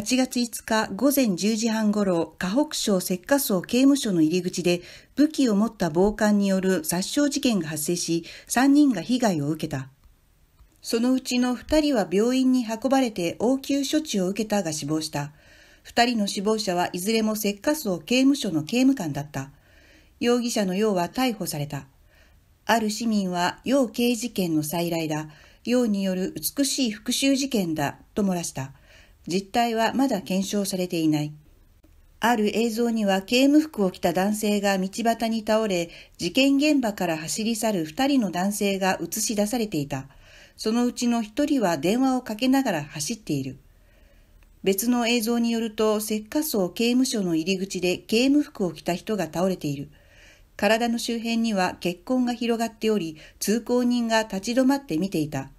8月5日午前10時半ごろ、河北省石化層刑務所の入り口で武器を持った暴漢による殺傷事件が発生し、3人が被害を受けた。そのうちの2人は病院に運ばれて応急処置を受けたが死亡した。2人の死亡者はいずれも石化層刑務所の刑務官だった。容疑者の要は逮捕された。ある市民は要刑事件の再来だ。要による美しい復讐事件だと漏らした。実態はまだ検証されていない。ある映像には刑務服を着た男性が道端に倒れ、事件現場から走り去る二人の男性が映し出されていた。そのうちの一人は電話をかけながら走っている。別の映像によると、石化層刑務所の入り口で刑務服を着た人が倒れている。体の周辺には血痕が広がっており、通行人が立ち止まって見ていた。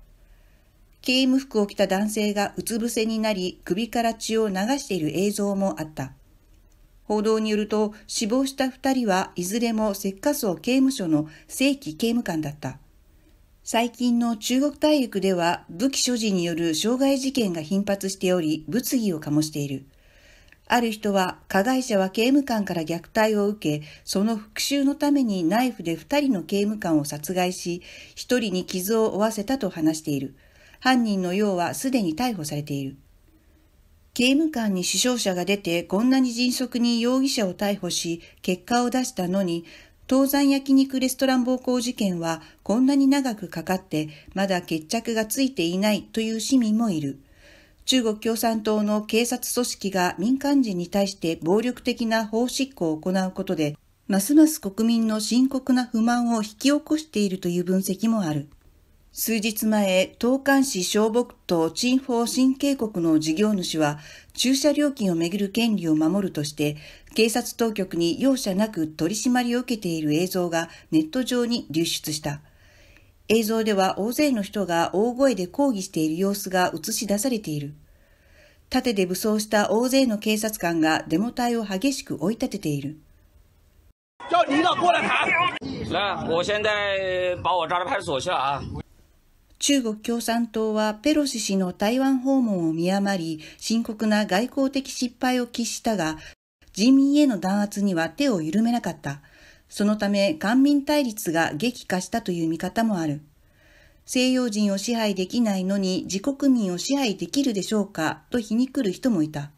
刑務服を着た男性がうつ伏せになり首から血を流している映像もあった。報道によると死亡した2人はいずれも石化層刑務所の正規刑務官だった。最近の中国大陸では武器所持による傷害事件が頻発しており物議を醸している。ある人は加害者は刑務官から虐待を受け、その復讐のためにナイフで2人の刑務官を殺害し、1人に傷を負わせたと話している。犯人の要はすでに逮捕されている。刑務官に死傷者が出てこんなに迅速に容疑者を逮捕し結果を出したのに、東山焼肉レストラン暴行事件はこんなに長くかかってまだ決着がついていないという市民もいる。中国共産党の警察組織が民間人に対して暴力的な法執行を行うことで、ますます国民の深刻な不満を引き起こしているという分析もある。数日前、東関市小木と陳法新渓谷の事業主は、駐車料金をめぐる権利を守るとして、警察当局に容赦なく取り締まりを受けている映像がネット上に流出した。映像では大勢の人が大声で抗議している様子が映し出されている。盾で武装した大勢の警察官がデモ隊を激しく追い立てている。叫领导过来谈。来，我现在把我抓到派出所去了啊。中国共産党はペロシ氏の台湾訪問を見余り、深刻な外交的失敗を喫したが、人民への弾圧には手を緩めなかった。そのため、官民対立が激化したという見方もある。西洋人を支配できないのに自国民を支配できるでしょうかと皮肉る人もいた。